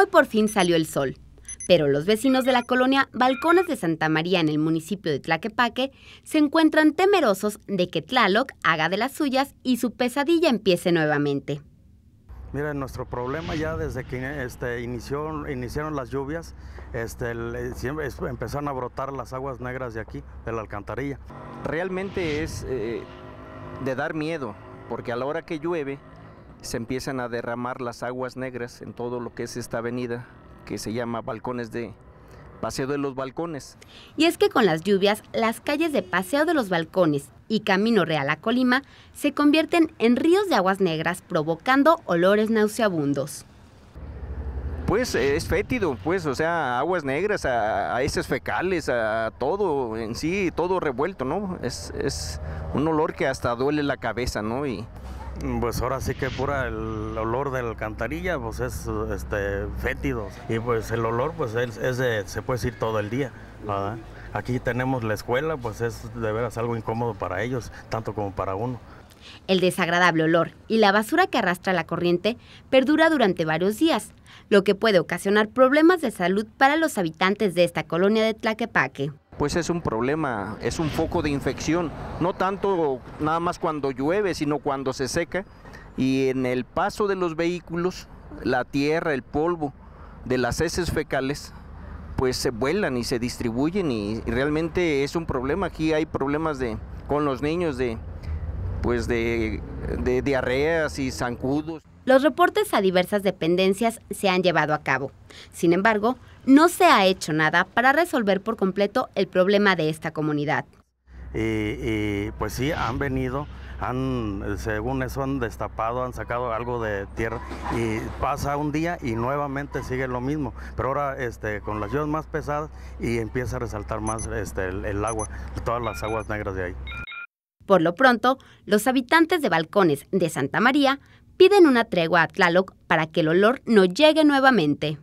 Hoy por fin salió el sol, pero los vecinos de la colonia Balcones de Santa María en el municipio de Tlaquepaque se encuentran temerosos de que Tlaloc haga de las suyas y su pesadilla empiece nuevamente. Mira, nuestro problema ya desde que este, inició, iniciaron las lluvias, este, eh, siempre empezaron a brotar las aguas negras de aquí, de la alcantarilla. Realmente es eh, de dar miedo, porque a la hora que llueve, se empiezan a derramar las aguas negras en todo lo que es esta avenida que se llama Balcones de Paseo de los Balcones. Y es que con las lluvias, las calles de Paseo de los Balcones y Camino Real a Colima se convierten en ríos de aguas negras provocando olores nauseabundos. Pues eh, es fétido, pues, o sea, aguas negras, a, a fecales, a todo en sí, todo revuelto, ¿no? Es, es un olor que hasta duele la cabeza, ¿no? Y, pues ahora sí que pura el olor de la alcantarilla, pues es este, fétido. Y pues el olor, pues es, de, se puede decir todo el día, ¿verdad? Aquí tenemos la escuela, pues es de veras algo incómodo para ellos, tanto como para uno. El desagradable olor y la basura que arrastra la corriente perdura durante varios días, lo que puede ocasionar problemas de salud para los habitantes de esta colonia de Tlaquepaque pues es un problema, es un foco de infección, no tanto nada más cuando llueve, sino cuando se seca y en el paso de los vehículos, la tierra, el polvo de las heces fecales, pues se vuelan y se distribuyen y, realmente es un problema. Aquí hay problemas de, con los niños de, pues de, de diarreas y zancudos los reportes a diversas dependencias se han llevado a cabo. Sin embargo, no se ha hecho nada para resolver por completo el problema de esta comunidad. Y, pues sí, han venido, han, eh, según eso han destapado, han sacado algo de tierra y pasa un día y nuevamente sigue lo mismo, pero ahora este, con las lluvias más pesadas y empieza a resaltar más este, el agua, todas las aguas negras de ahí. Por lo pronto, los habitantes de balcones de Santa María piden una tregua a Tlaloc para que el olor no llegue nuevamente.